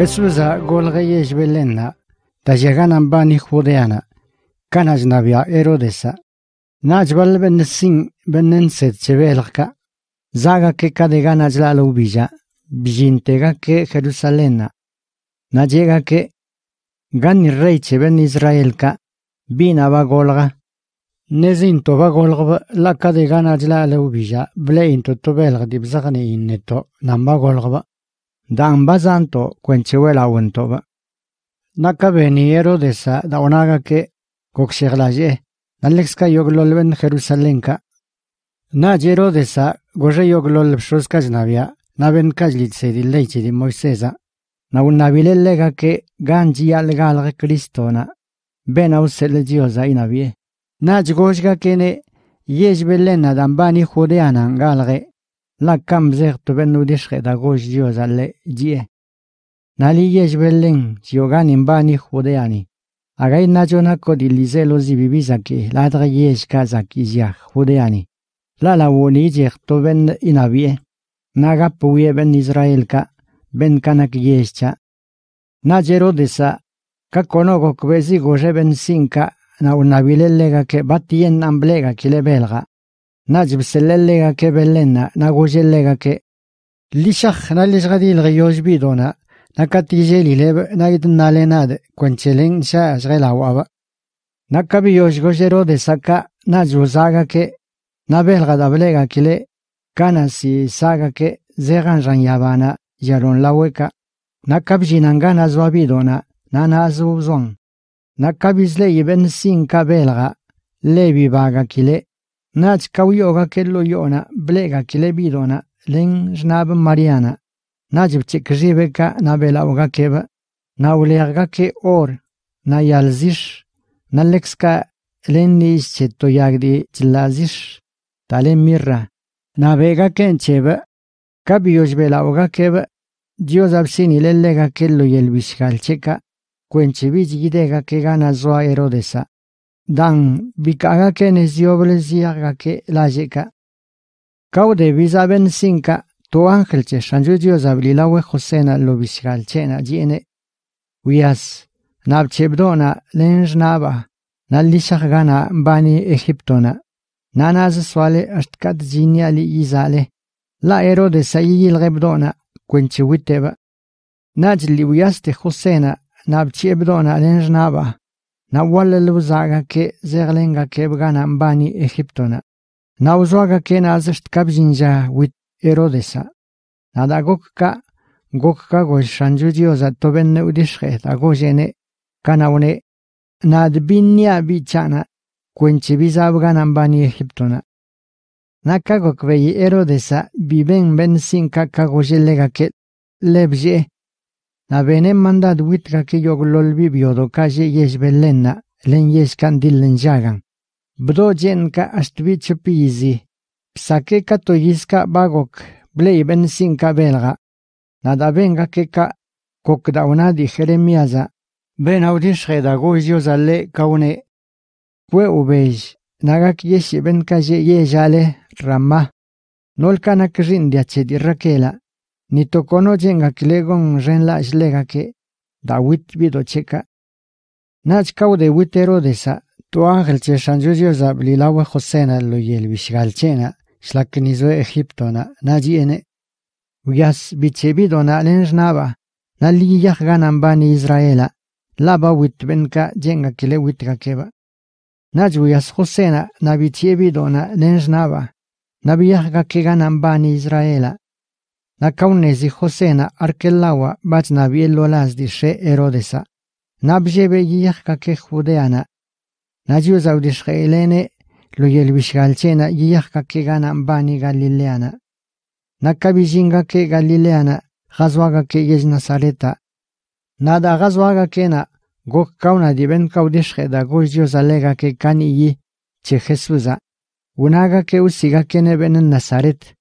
Pesuza golgeyej belenna, ta bani judeana, canas navia erodesa, naj bal benesin benenset chevelka, zaga que cadeganas la lubilla, bjintega que Jerusalena, na que gani reiche ben Israelka, bina Bagolga, nezinto Bagolga, golga la cadeganas la lubilla, bleinto tobelga de inneto, namba golga, dan bazanto cuenchewela untoba. Naka veniero de sa da onaga que coxerlaje, nalexka yoglolven Jerusalenca. Na de sa gorre yoglol Naben navia, di leiche di Moisesa. Na un lega que ganjia galre Cristona, ben ausele inavie. Na que ne dan dambani judeanan galre, lakam zertu bennu dishre da gosh dios alle die. Nali yesh bellin chioganin bani judeani. Agay nacho nako dilizelo zibibizaki ladra yesh kazak izyak judeani. Lala woni zertu ben inabie. Naga puye ben Israelka ben kanak yeshcha. Najero desa kakono gokbezi goje ben sinka na unabilelega ke batien amblega kile belga. نا جبسللغا كبلنا ناغوجلغا ك ليشخ نا ليش غادي الغيوج بيدونا نكاتيجي لي لب نايد ناليناد كونتشيلين شا شغيلا وابا نكابي يوشغوشيرو دي سكا نا جوزاغا ك نابل غدابلغا كلي كانا سي ساغا ك زيغان جان يابانا يارون لاويكا نكابجي نانغا نازوابيدونا نانا زوزون نكابيزلي يبن سين كابلغا ليبي باغا كلي Nats kau yoga ke lo yona blega ki le bidona len snab mariana. Najib chik ca na bela oga keba na ulega ke or na yalzish na lexca len ni cheto yagdi chilazish tale mirra. Na vega ken cheba kabios bela oga keba Dios absini lelega ke lo yelbishal cheka cuenchevich gidega ke gana zoa erodesa. dan la dioblesiagake caude Kaude ben sinka to ángel che shanjuyo we josena lo bisgalchena jene. Uyas nabchebdona lenjnaba nalishagana bani egiptona. Nanaz swale ashtkat li izale. La ero de sayil gebdona Nadli Najli uyaste josena nabchebdona lenjnaba. نول لوزاغا كي زيغلينغا كي بغانا باني إخبتونا ناوزوغا كي نازشت كابزينجا ويت إروديسا نادا го жене غوش над توبن бичана غوجيني би за بيچانا бани بيزا на باني إخبتونا Еродеса غوكوي бен بيبن بنسينكا كاغوجي لغا كي لبجي venem mandad witka que yoglol vivio do kaje yes belena len yes candil jagan Bdo jenka astvich pizi, psake yiska bagok, bleiben sinka belga. Nada venga keka kokdaunadi jeremiaza, ben audis kaune. que ubej, nagak ben kaje rama. Nolkanak rindiache di rakela. Nitocono Jenga kilegon renla xlega Dawit vidocheca. Nachkau de witero de sa tuangel che sanjuyo zablilawa josena lo yel vishgalchena na egiptona ene Uyas bichebidona lensnaba. Naliyah ganambani Israela. Laba witbenka jenga kile witka keba. na josena nabichebidona ke Nabiyah ni Israela. nakaunezi Josena arkelawa bachnabie lazdi she Herodesa, nabjebe yiyakake judeana, nadyuzaudi Israelene luyelbishgalchena yiyakake ganan bani Galileana, nakabijingake Galileana, gazwagake yej Nazareta, nada gazwagakena gok kauna diben kaudishke da gos diozalegake kani yi che Jesusa, unagake usigakene benen Nazaret,